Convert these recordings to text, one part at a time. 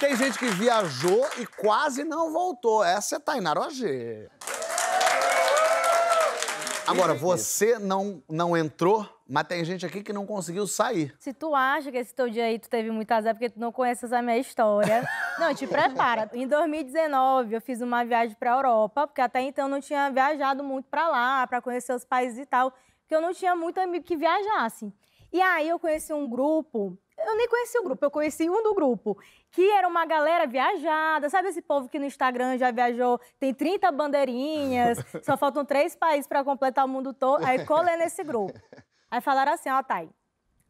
tem gente que viajou e quase não voltou. Essa é Tainara G. Agora, você não, não entrou, mas tem gente aqui que não conseguiu sair. Se tu acha que esse teu dia aí tu teve muito azar é porque tu não conheces a minha história, não, te prepara. Em 2019, eu fiz uma viagem pra Europa, porque até então não tinha viajado muito pra lá, pra conhecer os países e tal, porque eu não tinha muito amigo que viajasse. E aí eu conheci um grupo eu nem conheci o grupo, eu conheci um do grupo, que era uma galera viajada, sabe esse povo que no Instagram já viajou, tem 30 bandeirinhas, só faltam três países para completar o mundo todo, aí colei nesse grupo. Aí falaram assim, ó, Thay,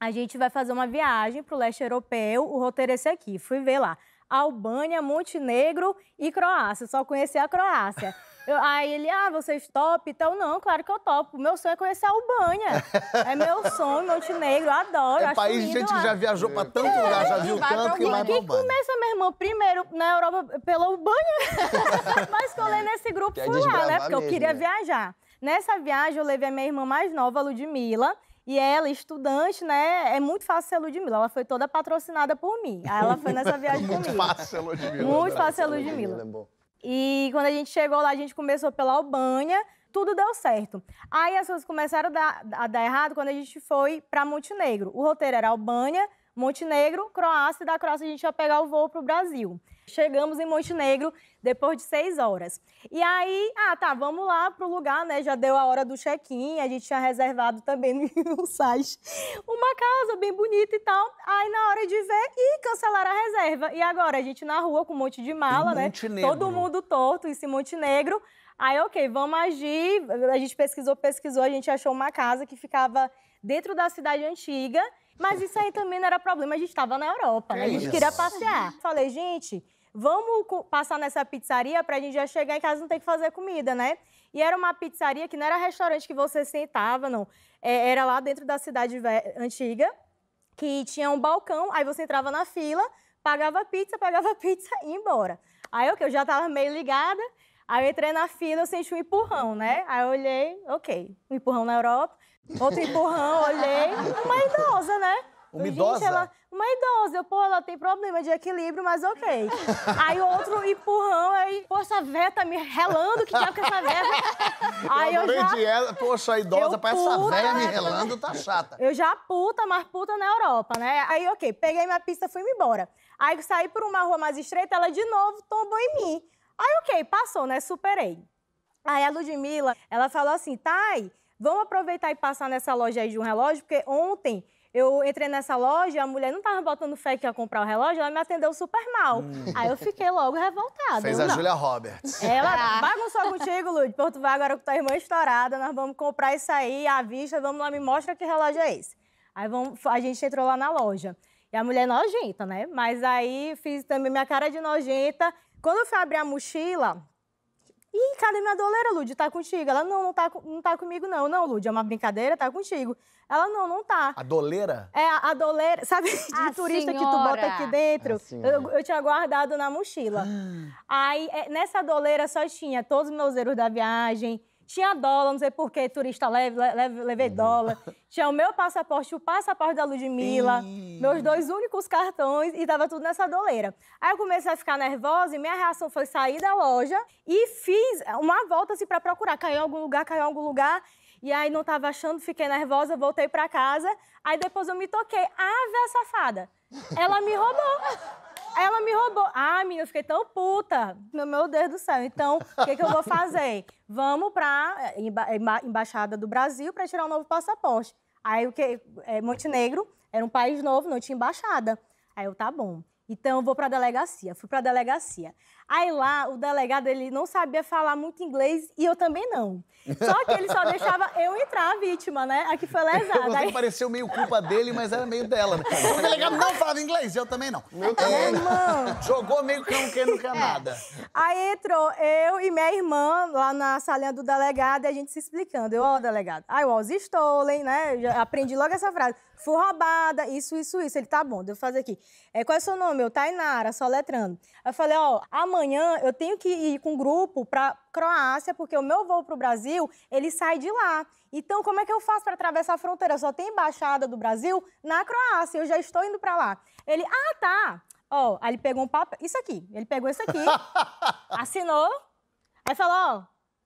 a gente vai fazer uma viagem pro leste europeu, o roteiro é esse aqui, fui ver lá. Albânia, Montenegro e Croácia. Só conheci a Croácia. Eu, aí ele, ah, vocês top? Então, não, claro que eu topo. Meu sonho é conhecer a Albânia. é meu sonho, Montenegro, adoro. É país de gente lá. que já viajou pra tanto é, lugar, já viu tanto que vai pra Albânia. começa, minha irmã primeiro na Europa pela Albânia, mas colei eu nesse grupo que é fui lá, né? Porque mesmo, eu queria né? viajar. Nessa viagem, eu levei a minha irmã mais nova, Ludmilla, e ela, estudante, né? É muito fácil ser Ludmilla. Ela foi toda patrocinada por mim. Aí ela foi nessa viagem muito comigo. muito fácil ser Ludmilla. Muito né? fácil ser Ludmilla. É bom. E quando a gente chegou lá, a gente começou pela Albânia, tudo deu certo. Aí as coisas começaram a dar, a dar errado quando a gente foi para Montenegro. O roteiro era Albânia, Montenegro, Croácia, e da Croácia a gente ia pegar o voo para o Brasil. Chegamos em Montenegro depois de seis horas. E aí, ah, tá, vamos lá pro lugar, né? Já deu a hora do check-in, a gente tinha reservado também no site uma casa bem bonita e tal. Aí, na hora de ver, e cancelar a reserva. E agora, a gente na rua com um monte de mala, né? Todo mundo torto, esse Montenegro. Aí, ok, vamos agir. A gente pesquisou, pesquisou, a gente achou uma casa que ficava dentro da cidade antiga. Mas isso aí também não era problema, a gente estava na Europa, né? a gente queria passear. Falei, gente, vamos passar nessa pizzaria para a gente já chegar em casa não ter que fazer comida, né? E era uma pizzaria que não era restaurante que você sentava, não. É, era lá dentro da cidade antiga, que tinha um balcão, aí você entrava na fila, pagava pizza, pagava pizza e ia embora. Aí eu, que eu já estava meio ligada, aí eu entrei na fila, eu senti um empurrão, né? Aí eu olhei, ok, um empurrão na Europa, outro empurrão, olhei, uma idosa, né? Uma Gente, idosa? Ela, uma idosa. Eu, pô, ela tem problema de equilíbrio, mas ok. aí outro empurrão, aí, poxa, a véia tá me relando, que diabo que essa véia... Tá- aí eu, eu já... ela, poxa, a idosa, pra essa véia me relando, tá chata. Eu já puta, mas puta na Europa, né? Aí, ok, peguei minha pista, fui-me embora. Aí saí por uma rua mais estreita, ela de novo tombou em mim. Aí, ok, passou, né? Superei. Aí a Ludmilla, ela falou assim, Thay, vamos aproveitar e passar nessa loja aí de um relógio, porque ontem eu entrei nessa loja, a mulher não tava botando fé que ia comprar o relógio, ela me atendeu super mal. Hum. Aí eu fiquei logo revoltada. Fez a não. Julia Roberts. Ela ah. bagunçou contigo, Lud. Porto vai agora com tua irmã estourada, nós vamos comprar isso aí à vista, vamos lá, me mostra que relógio é esse. Aí vamos, a gente entrou lá na loja. E a mulher é nojenta, né? Mas aí fiz também minha cara de nojenta. Quando eu fui abrir a mochila, e cadê minha doleira, Lud? Tá contigo? Ela, não, não tá, não tá comigo, não. Não, Lud, é uma brincadeira, tá contigo. Ela, não, não tá. A doleira? É, a, a doleira, sabe, de a turista senhora. que tu bota aqui dentro. Eu, eu, tinha guardado na mochila. Ah. Aí, é, nessa doleira só tinha todos os meus erros da viagem, tinha dólar, não sei porquê, turista leve, leve, levei uhum. dólar. Tinha o meu passaporte, o passaporte da Ludmilla, meus dois únicos cartões e tava tudo nessa doleira. Aí eu comecei a ficar nervosa e minha reação foi sair da loja e fiz uma volta assim para procurar. Caiu em algum lugar, caiu em algum lugar. E aí não tava achando, fiquei nervosa, voltei para casa. Aí depois eu me toquei. Ah, velha safada. Ela me roubou. Ela me roubou. Ah, menina, eu fiquei tão puta. Meu, meu Deus do céu. Então, o que, que eu vou fazer? Vamos para eh, emba eh, emba embaixada do Brasil para tirar um novo passaporte. Aí o que? É, Montenegro era um país novo, não tinha embaixada. Aí eu, tá bom. Então, eu vou para a delegacia. Fui para a delegacia. Aí lá, o delegado, ele não sabia falar muito inglês e eu também não. Só que ele só deixava eu entrar, a vítima, né? A que foi lesada. Você Aí... pareceu meio culpa dele, mas era meio dela. Né? O delegado não falava inglês, eu também não. Meu é, irmão. Jogou meio que não quer, não quer nada. Aí entrou eu e minha irmã lá na salinha do delegado e a gente se explicando. Eu, ó, oh, delegado, I was stolen, né? Eu já aprendi logo essa frase. Fui roubada, isso, isso, isso. Ele, tá bom, devo fazer aqui. É, qual é o seu nome? Eu, Tainara, só letrando. Eu falei, ó, oh, a mãe amanhã eu tenho que ir com o um grupo para Croácia, porque o meu voo para o Brasil, ele sai de lá. Então, como é que eu faço para atravessar a fronteira? Só tem embaixada do Brasil na Croácia, eu já estou indo para lá. Ele, ah, tá. Ó, oh, aí ele pegou um papel, isso aqui, ele pegou isso aqui, assinou, aí falou,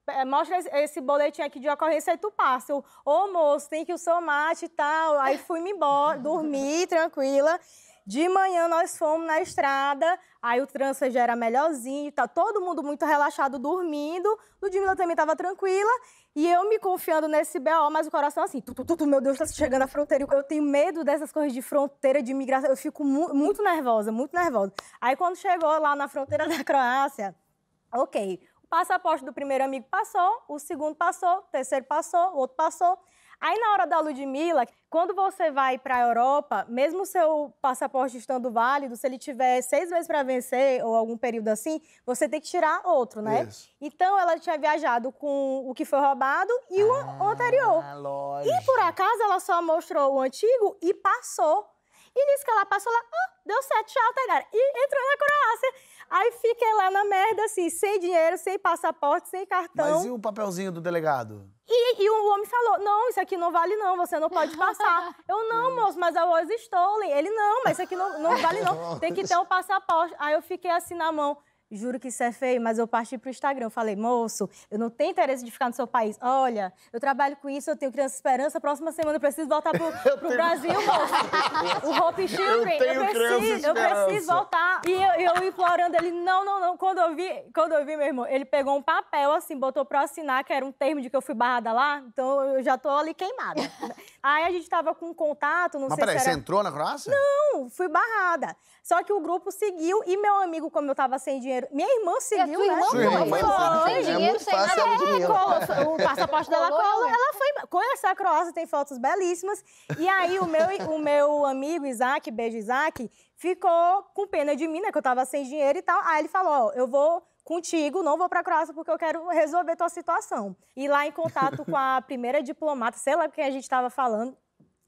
ó, oh, mostra esse boletim aqui de ocorrência e tu passa. Eu, ô moço, tem que o somate e tal. Aí fui-me embora, dormi tranquila. De manhã nós fomos na estrada, aí o trânsito já era melhorzinho, tá todo mundo muito relaxado dormindo. Ludmilla também estava tranquila. E eu me confiando nesse BO, mas o coração assim, tu, tu, tu, meu Deus, tá chegando a fronteira. Eu tenho medo dessas coisas de fronteira, de imigração. Eu fico mu muito nervosa, muito nervosa. Aí quando chegou lá na fronteira da Croácia, ok, o passaporte do primeiro amigo passou, o segundo passou, o terceiro passou, o outro passou. Aí na hora da Ludmilla, quando você vai para a Europa, mesmo seu passaporte estando válido, se ele tiver seis meses para vencer ou algum período assim, você tem que tirar outro, né? Isso. Então ela tinha viajado com o que foi roubado e o ah, anterior. Lógico. E por acaso ela só mostrou o antigo e passou. E nisso que ela passou, ela, ah, deu sete, tchau, tá, E entrou na Croácia. Aí fiquei lá na merda, assim, sem dinheiro, sem passaporte, sem cartão. Mas e o papelzinho do delegado? E, e, o homem falou: não, isso aqui não vale, não, você não pode passar. Eu, não, moço, mas a voz stolen. Ele, não, mas isso aqui não, não vale, não. Tem que ter um passaporte. Aí eu fiquei assim na mão juro que isso é feio, mas eu parti para o Instagram. Eu falei, moço, eu não tenho interesse de ficar no seu país. Olha, eu trabalho com isso, eu tenho criança esperança, próxima semana eu preciso voltar para o tenho... Brasil, moço. o Hope Children, eu, eu preciso, eu preciso voltar. E eu, eu, implorando ele, não, não, não. Quando eu, vi, quando eu vi, meu irmão, ele pegou um papel assim, botou para assinar, que era um termo de que eu fui barrada lá, então eu já tô ali queimada. Aí a gente tava com contato, não Mas sei peraí, se era... você entrou na Croácia? Não, fui barrada. Só que o grupo seguiu e meu amigo, como eu tava sem dinheiro, minha irmã seguiu, e a né? Sua irmã foi. sem dinheiro, sem nada. É, o passaporte dela colou, né? ela foi. Conheceu a Croácia, tem fotos belíssimas. E aí o meu, o meu amigo Isaac, beijo Isaac, ficou com pena de mim, né? Que eu tava sem dinheiro e tal. Aí ele falou, ó, eu vou contigo, não vou para a Croácia porque eu quero resolver tua situação. E lá em contato com a primeira diplomata, sei lá quem a gente estava falando,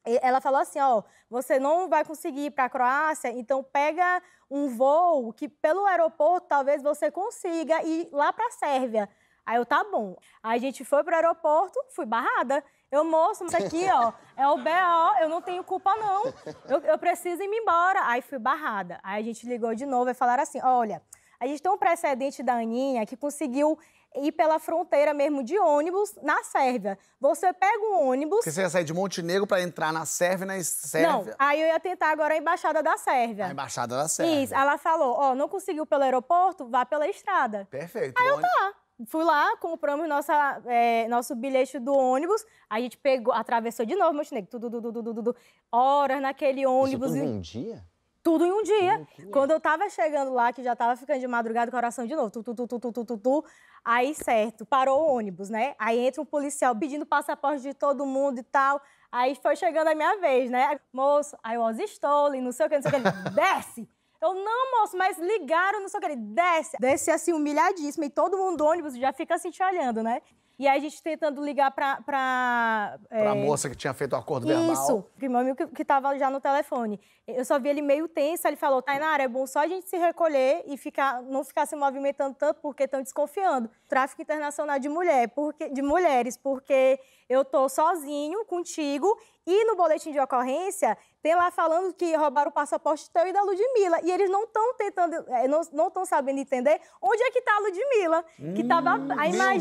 ela falou assim, ó, você não vai conseguir ir para a Croácia, então pega um voo que pelo aeroporto talvez você consiga ir lá para a Sérvia. Aí eu, tá bom. Aí a gente foi pro aeroporto, fui barrada. Eu, moço, mas aqui, ó, é o BO, eu não tenho culpa, não. Eu, eu preciso ir embora. Aí fui barrada. Aí a gente ligou de novo e falaram assim, olha, a gente tem um precedente da Aninha que conseguiu ir pela fronteira mesmo de ônibus na Sérvia. Você pega um ônibus. Porque você ia sair de Montenegro para entrar na Sérvia, na né? Sérvia. Não, aí eu ia tentar agora a embaixada da Sérvia. A embaixada da Sérvia. Isso, ela falou: ó, oh, não conseguiu pelo aeroporto, vá pela estrada. Perfeito. Aí eu tá. Fui lá, compramos nossa, é, nosso bilhete do ônibus, a gente pegou, atravessou de novo Montenegro, tudo, tudo, tudo, tudo, tudo horas naquele ônibus. Isso tudo e... um dia? Tudo em um dia. Quando eu tava chegando lá, que já tava ficando de madrugada, coração de novo, tu, tu, tu, tu, tu, tu, tu, tu. Aí, certo, parou o ônibus, né? Aí entra um policial pedindo passaporte de todo mundo e tal. Aí foi chegando a minha vez, né? Moço, aí eu os estole, não sei o que, não sei o que. Ele desce! Eu, não, moço, mas ligaram, não sei o que. Ele desce. Desce assim, humilhadíssimo. E todo mundo do ônibus já fica assim te olhando, né? E aí a gente tentando ligar para Para é... a moça que tinha feito o acordo verbal. Isso, que meu amigo que estava já no telefone. Eu só vi ele meio tenso, ele falou, Tainara, é bom só a gente se recolher e ficar, não ficar se movimentando tanto porque estão desconfiando. Tráfico internacional de mulher, porque, de mulheres, porque eu tô sozinho contigo e no boletim de ocorrência, tem lá falando que roubaram o passaporte teu e da Ludmilla. E eles não estão tentando, eh, não estão sabendo entender onde é que está a Ludmilla. Que estava hum, Aí, meu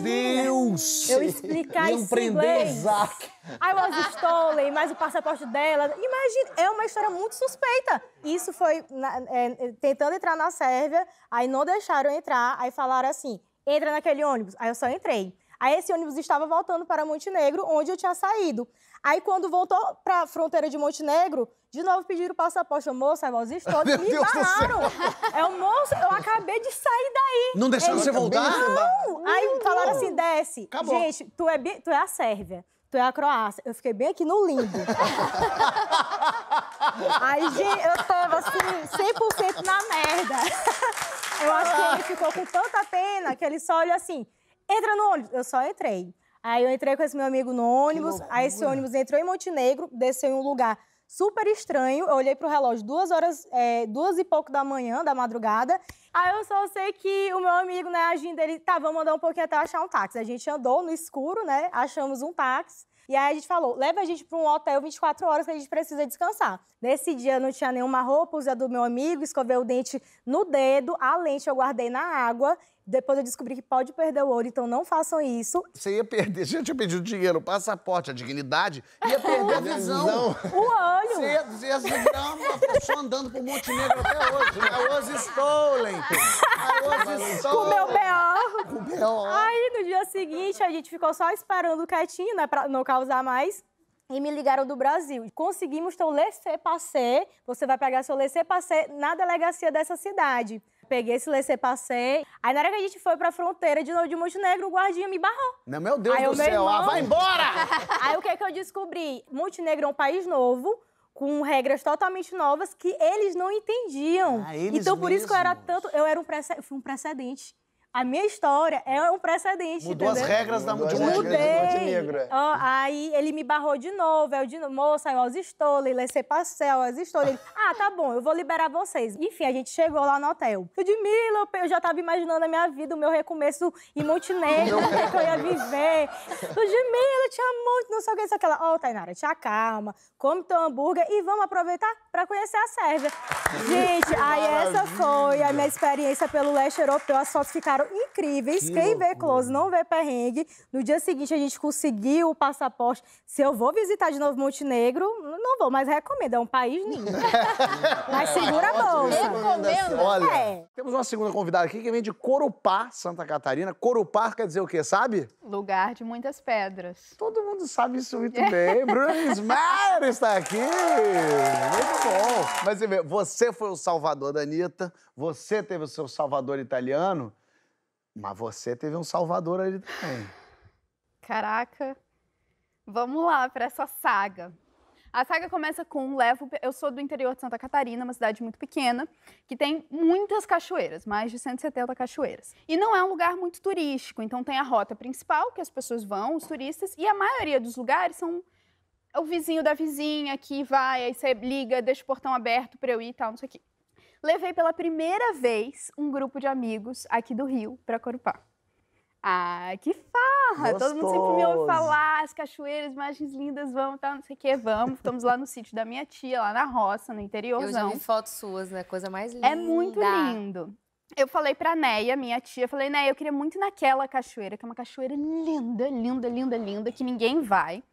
Deus! Eu explicar eu isso. Prender Isaac. I was stolen, mas o passaporte dela. Imagina, é uma história muito suspeita. Isso foi na, é, tentando entrar na Sérvia, aí não deixaram entrar, aí falaram assim: entra naquele ônibus. Aí eu só entrei. Aí esse ônibus estava voltando para Montenegro, onde eu tinha saído. Aí, quando voltou para a fronteira de Montenegro, de novo pediram o passaporte. Eu, moça, os todos Meu me Deus barraram. o é moço, eu acabei de sair daí. Não deixaram você voltar? Não. não! Aí falaram assim, desce. Acabou. Gente, tu é, tu é a Sérvia tu é a Croácia. Eu fiquei bem aqui no limbo. Aí, gente, eu tava assim, 100% na merda. Eu acho que ele ficou com tanta pena que ele só olha assim, entra no ônibus. Eu só entrei. Aí eu entrei com esse meu amigo no ônibus, aí esse ônibus entrou em Montenegro, desceu em um lugar super estranho. Eu olhei pro relógio duas horas, é, duas e pouco da manhã, da madrugada. Aí eu só sei que o meu amigo, né, agindo, ele, tá, vamos andar um pouquinho até achar um táxi. A gente andou no escuro, né, achamos um táxi. E aí a gente falou: leva a gente para um hotel 24 horas que a gente precisa descansar. Nesse dia não tinha nenhuma roupa, usei a do meu amigo, escovei o dente no dedo, a lente eu guardei na água. Depois eu descobri que pode perder o ouro, então não façam isso. Você ia perder, você já tinha pedido dinheiro, o passaporte, a dignidade, ia perder a visão. O olho. Você ia, você uma pessoa andando por Montenegro até hoje. Né? I was stolen. I was stolen. Com o meu B.O. Com o B.O dia seguinte, a gente ficou só esperando quietinho, né, pra não causar mais. E me ligaram do Brasil. Conseguimos teu então, laissez-passer. Você vai pegar seu laissez-passer na delegacia dessa cidade. Peguei esse laissez-passer. Aí na hora que a gente foi pra fronteira de novo de Montenegro, o guardinha me barrou. Não, meu Deus Aí, do céu, irmão... ah, vai embora! Aí o que é que eu descobri? Montenegro é um país novo, com regras totalmente novas que eles não entendiam. Ah, eles então por mesmos. isso que eu era tanto, eu era um prece... fui um precedente. A minha história é um precedente. Mudou entendeu? as regras da as Mudei. Oh, aí ele me barrou de novo. Eu é de novo, moça, eu as estole, lecei é parcel, as estole. Ele, ah, tá bom, eu vou liberar vocês. Enfim, a gente chegou lá no hotel. Eu de Milo, eu já tava imaginando a minha vida, o meu recomeço em Montenegro, o é que, eu ia viver. Eu de Milo tinha muito, não sei o que, isso aquela. Ó, oh, Tainara, te acalma, come teu hambúrguer e vamos aproveitar pra conhecer a Sérvia. Gente, aí essa foi a minha experiência pelo leste europeu. As fotos ficaram foram incríveis. Que Quem loucura. vê close não vê perrengue. No dia seguinte a gente conseguiu o passaporte. Se eu vou visitar de novo Montenegro, não vou, mas recomendo. É um país lindo. mas é, segura a bolsa. Recomendo. Olha, é. temos uma segunda convidada aqui que vem de Corupá, Santa Catarina. Corupá quer dizer o quê, sabe? Lugar de muitas pedras. Todo mundo sabe isso muito bem. Bruna Esmer está aqui. Muito bom. Mas você vê, você foi o salvador da Anitta, você teve o seu salvador italiano. Mas você teve um salvador ali também. Caraca. Vamos lá para essa saga. A saga começa com um levo. Eu sou do interior de Santa Catarina, uma cidade muito pequena, que tem muitas cachoeiras, mais de 170 cachoeiras. E não é um lugar muito turístico, então tem a rota principal que as pessoas vão, os turistas, e a maioria dos lugares são o vizinho da vizinha que vai, aí você liga, deixa o portão aberto para eu ir e tal, não sei o quê levei pela primeira vez um grupo de amigos aqui do Rio para Corupá. Ah, que farra! Gostoso. Todo mundo sempre me ouve falar, as cachoeiras, imagens lindas, vamos, tá, não sei o que, vamos. Estamos lá no sítio da minha tia, lá na roça, no interiorzão. Eu já vi fotos suas, né? Coisa mais é linda. É muito lindo. Eu falei pra Neia, minha tia, falei, Neia, eu queria muito naquela cachoeira, que é uma cachoeira linda, linda, linda, linda, que ninguém vai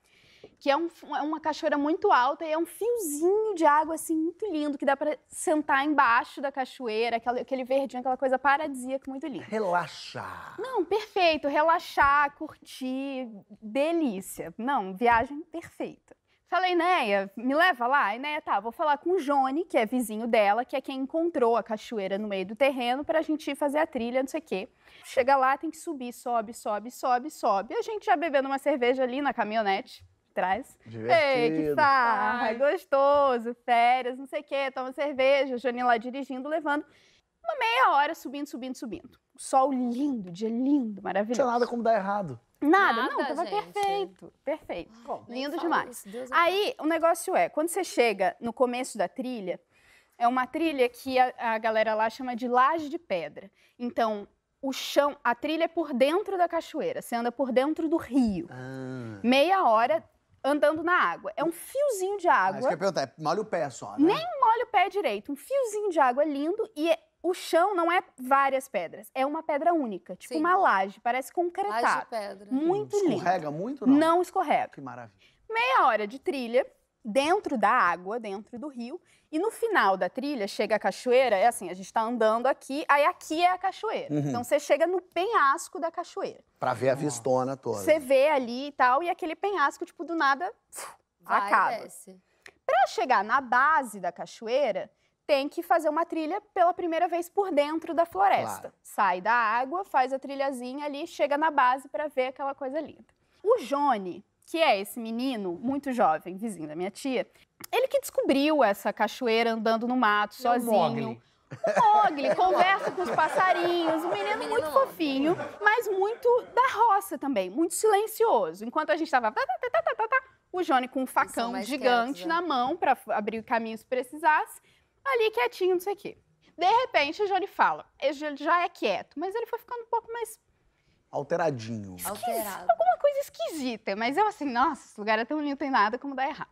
que é, um, é, uma cachoeira muito alta e é um fiozinho de água, assim, muito lindo, que dá para sentar embaixo da cachoeira, aquele aquele verdinho, aquela coisa paradisíaca, muito linda. Relaxar. Não, perfeito, relaxar, curtir, delícia. Não, viagem perfeita. Falei, Neia, me leva lá? E Neia, tá, vou falar com o Johnny, que é vizinho dela, que é quem encontrou a cachoeira no meio do terreno pra gente fazer a trilha, não sei o quê. Chega lá, tem que subir, sobe, sobe, sobe, sobe. A gente já bebendo uma cerveja ali na caminhonete traz. Divertido. Ei, que farra, Ai. gostoso, férias, não sei o quê, toma cerveja, Jane lá dirigindo, levando. Uma meia hora subindo, subindo, subindo. Sol lindo, dia lindo, maravilhoso. Não tinha nada como dar errado. Nada, nada não, tava gente. perfeito. Perfeito. Bom, lindo demais. Isso, é Aí, o negócio é, quando você chega no começo da trilha, é uma trilha que a, a galera lá chama de laje de pedra. Então, o chão, a trilha é por dentro da cachoeira, você anda por dentro do rio. Ah. Meia hora andando na água. É um fiozinho de ah, água. Mas que eu ia perguntar, é molha o pé só, né? Nem molha o pé direito. Um fiozinho de água lindo e é... o chão não é várias pedras, é uma pedra única, tipo Sim. uma laje, parece concretado. Laje de pedra. Muito lindo. Escorrega muito, não? Não escorrega. Que maravilha. Meia hora de trilha, dentro da água, dentro do rio. E no final da trilha, chega a cachoeira, é assim, a gente está andando aqui, aí aqui é a cachoeira. Uhum. Então você chega no penhasco da cachoeira. Para ver a vistona toda. Você vê ali e tal, e aquele penhasco, tipo, do nada, Vai, acaba. Para chegar na base da cachoeira, tem que fazer uma trilha pela primeira vez por dentro da floresta. Claro. Sai da água, faz a trilhazinha ali, chega na base para ver aquela coisa linda. O Johnny, que é esse menino muito jovem, vizinho da minha tia, ele que descobriu essa cachoeira andando no mato, é sozinho. Mogli. O Mogli conversa com os passarinhos, um é, menino, menino muito fofinho, mas muito da roça também, muito silencioso. Enquanto a gente estava tá, tá, tá, o Johnny com um facão gigante quietos, né? na mão para abrir caminho se precisasse, ali quietinho, não sei o quê. De repente, o Johnny fala, ele já é quieto, mas ele foi ficando um pouco mais alteradinho. Alterado. Alguma coisa esquisita, mas eu assim, nossa, esse lugar é tão lindo, tem nada como dar errado.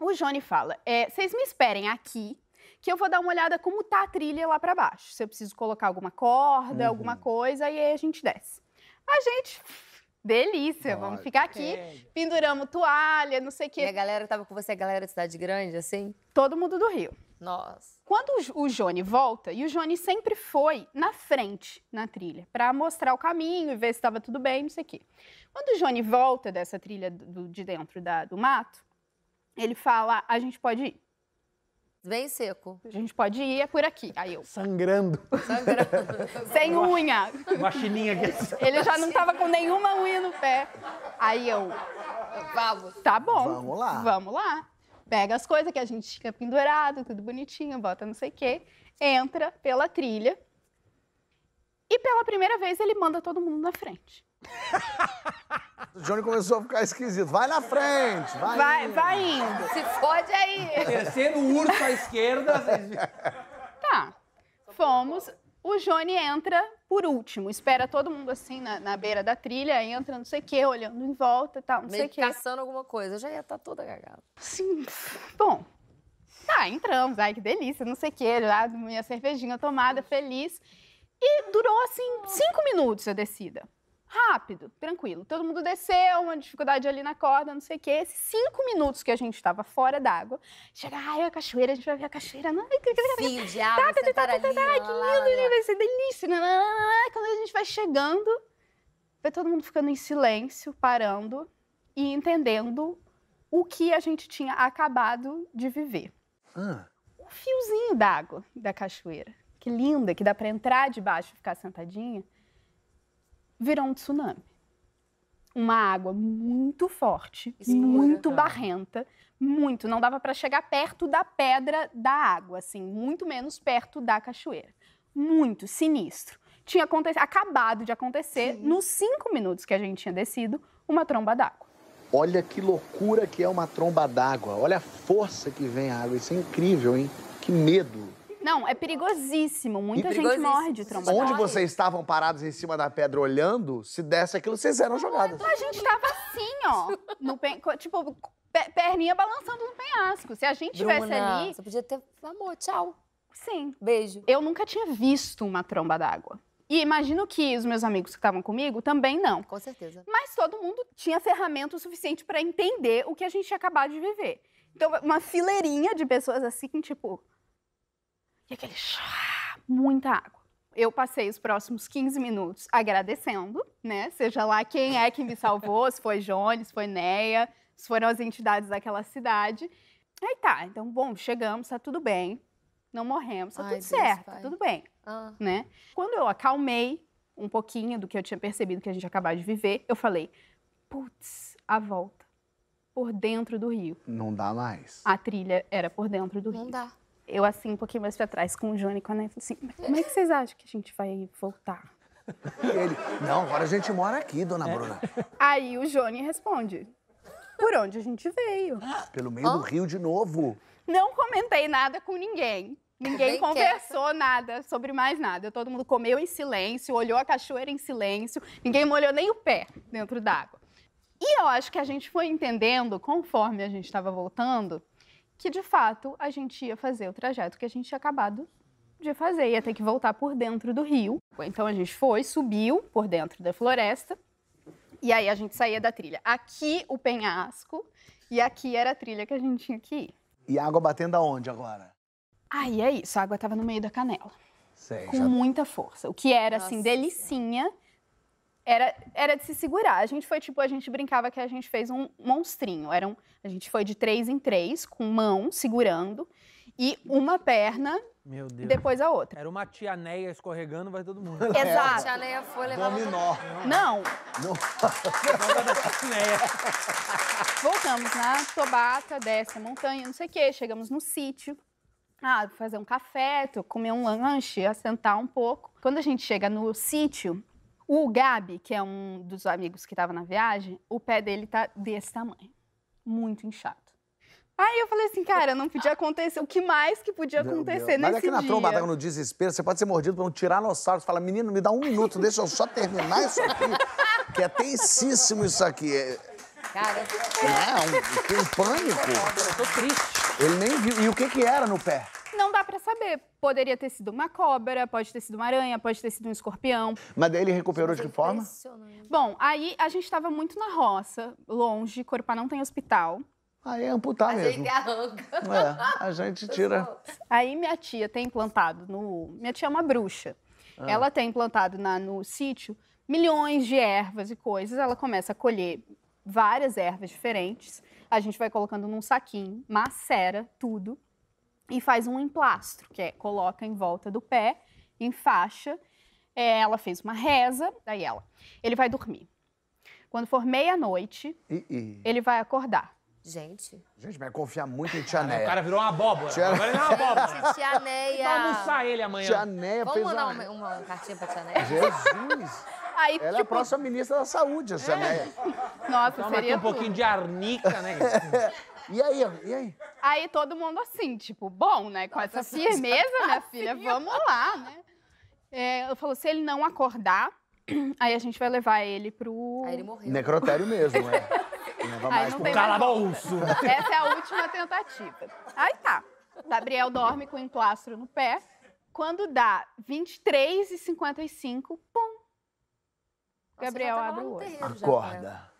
O Johnny fala, é, vocês é, me esperem aqui, que eu vou dar uma olhada como tá a trilha lá para baixo. Se eu preciso colocar alguma corda, uhum. alguma coisa, e aí a gente desce. A gente Delícia, Nossa. vamos ficar aqui, penduramos toalha, não sei o quê. E a galera tava com você, a galera de cidade grande, assim? Todo mundo do Rio. Nós. Quando o Johnny volta, e o Johnny sempre foi na frente na trilha, para mostrar o caminho e ver se estava tudo bem, não sei o quê. Quando o Johnny volta dessa trilha do, de dentro da, do mato, ele fala: a gente pode ir. Bem seco. A gente pode ir, é por aqui. Aí eu. Sangrando. Sangrando. Sem unha. Uma chininha aqui. Ele já não tava com nenhuma unha no pé. Aí eu. Vamos. Tá bom. Vamos lá. Vamos lá pega as coisas que a gente tinha pendurado, tudo bonitinho, bota não sei o quê, entra pela trilha. E pela primeira vez ele manda todo mundo na frente. O Johnny começou a ficar esquisito. Vai na frente, vai. Vai, indo. vai indo. Se fode aí. Terceiro urso à esquerda. Tá. Fomos. O Johnny entra por último, espera todo mundo assim na, na beira da trilha, entra, não sei o quê, olhando em volta e tal, não Meio sei o quê. caçando alguma coisa, já ia estar tá toda cagada. Sim, bom. Tá, entramos, ai que delícia, não sei o quê, lá, minha cervejinha tomada, feliz. E durou assim, cinco minutos a descida rápido, tranquilo. Todo mundo desceu, uma dificuldade ali na corda, não sei o quê. Esses cinco minutos que a gente estava fora d'água, chega, ai, a cachoeira, a gente vai ver a cachoeira. Não, Sim, que lindo, vai ser delícia. Quando a gente vai chegando, vai todo mundo ficando em silêncio, parando e entendendo o que a gente tinha acabado de viver. Ah. O fiozinho d'água da cachoeira, que linda, que dá para entrar debaixo e ficar sentadinha virou um tsunami. Uma água muito forte, Escura, muito tá. barrenta, muito. Não dava para chegar perto da pedra da água, assim, muito menos perto da cachoeira. Muito sinistro. Tinha acabado de acontecer, Sim. nos cinco minutos que a gente tinha descido, uma tromba d'água. Olha que loucura que é uma tromba d'água. Olha a força que vem a água. Isso é incrível, hein? Que medo. Não, é perigosíssimo. Muita gente morre de d'água. Onde vocês estavam parados em cima da pedra olhando, se desse aquilo, vocês eram jogadas. Então a gente tava assim, ó. No pen... Tipo, perninha balançando no penhasco. Se a gente Bruna, tivesse ali. Você podia ter. Amor, tchau. Sim. Beijo. Eu nunca tinha visto uma tromba d'água. E imagino que os meus amigos que estavam comigo também não. Com certeza. Mas todo mundo tinha ferramenta o suficiente para entender o que a gente tinha acabado de viver. Então, uma fileirinha de pessoas assim, tipo, e aquele chá, muita água. Eu passei os próximos 15 minutos agradecendo, né? Seja lá quem é que me salvou, se foi Jones, se foi Neia, se foram as entidades daquela cidade. Aí tá, então, bom, chegamos, tá tudo bem. Não morremos, tá Ai, tudo Deus certo, pai. Tá tudo bem. Ah. Né? Quando eu acalmei um pouquinho do que eu tinha percebido que a gente acabava de viver, eu falei, putz, a volta. Por dentro do rio. Não dá mais. A trilha era por dentro do Não rio. Não dá eu assim, um pouquinho mais pra trás, com o Johnny com a Nai, assim, como é que vocês acham que a gente vai voltar? E ele, não, agora a gente mora aqui, dona é. Bruna. Aí o Johnny responde, por onde a gente veio? Pelo meio do rio de novo. Não comentei nada com ninguém. Ninguém Bem conversou nada sobre mais nada. Todo mundo comeu em silêncio, olhou a cachoeira em silêncio, ninguém molhou nem o pé dentro d'água. E eu acho que a gente foi entendendo, conforme a gente estava voltando, que de fato a gente ia fazer o trajeto que a gente tinha acabado de fazer, ia ter que voltar por dentro do rio. Então a gente foi, subiu por dentro da floresta e aí a gente saía da trilha. Aqui o penhasco e aqui era a trilha que a gente tinha que ir. E a água batendo aonde agora? Aí é isso, a água estava no meio da canela. Sei, com já... muita força. O que era assim, Nossa, assim, delicinha era, era de se segurar. A gente foi tipo, a gente brincava que a gente fez um monstrinho. Era um, a gente foi de três em três, com mão segurando, e uma perna meu Deus. Depois a outra. Era uma tia Neia escorregando, vai todo mundo. Exato. Tia Neia foi levar. Dominó. Não. Não. Voltamos na Tobata, desce a montanha, não sei o quê. Chegamos no sítio. Ah, fazer um café, comer um lanche, assentar um pouco. Quando a gente chega no sítio, o Gabi, que é um dos amigos que estava na viagem, o pé dele tá desse tamanho. Muito inchado. Aí eu falei assim, cara, não podia acontecer. O que mais que podia acontecer nesse Mas é que na dia? tromba tá d'água, no desespero, você pode ser mordido por um tiranossauro. Você fala, menino, me dá um minuto, deixa eu só terminar isso aqui. que é tensíssimo isso aqui. É... Cara, é um, um pânico. Eu tô triste. Ele nem viu. E o que que era no pé? saber. Poderia ter sido uma cobra, pode ter sido uma aranha, pode ter sido um escorpião. Mas daí ele recuperou de é que forma? Bom, aí a gente estava muito na roça, longe, Corupá não tem hospital. Aí é amputar a mesmo. A gente É, a gente tira. Aí minha tia tem implantado no... Minha tia é uma bruxa. Ah. Ela tem implantado na, no sítio milhões de ervas e coisas. Ela começa a colher várias ervas diferentes. A gente vai colocando num saquinho, macera tudo e faz um emplastro, que é coloca em volta do pé, em faixa. É, ela fez uma reza, daí ela. Ele vai dormir. Quando for meia-noite, ele vai acordar. Gente. Gente, vai confiar muito em Tia Neia. O cara virou uma abóbora. Tia... Agora ele é uma abóbora. Tia Neia. Vamos almoçar ele amanhã. Tia Neia Vamos fez mandar uma... uma, cartinha pra Tia Neia? Jesus! Aí, Ela tipo... é a tipo, próxima ministra da saúde, a Tia é. Neia. Nossa, Toma seria aqui um pouquinho de arnica, né? E aí, e aí? Aí todo mundo assim, tipo, bom, né? Com essa firmeza, minha filha, vamos lá, né? É, eu falou, se ele não acordar, aí a gente vai levar ele pro... Aí ele morreu. Necrotério mesmo, é. Leva mais pro calabouço. Mais... Essa é a última tentativa. Aí tá. Gabriel dorme com o emplastro no pé. Quando dá 23 e 55, pum. Nossa, Gabriel tá abre o olho. Acorda.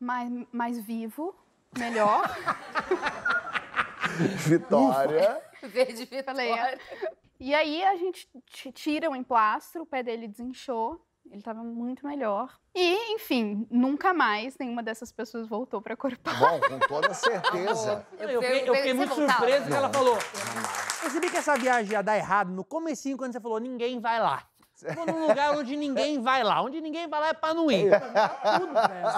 mais, mais vivo, melhor. Vitória. Verde é. Vitória. E aí a gente tira o emplastro, o pé dele desinchou. Ele tava muito melhor. E, enfim, nunca mais nenhuma dessas pessoas voltou pra Corpá. Bom, com toda certeza. eu, eu, eu, eu fiquei muito surpreso que ela falou. Percebi que essa viagem ia dar errado no comecinho, quando você falou, ninguém vai lá. Vou num lugar onde ninguém vai lá. Onde ninguém vai lá é pra não ir. Tudo, né?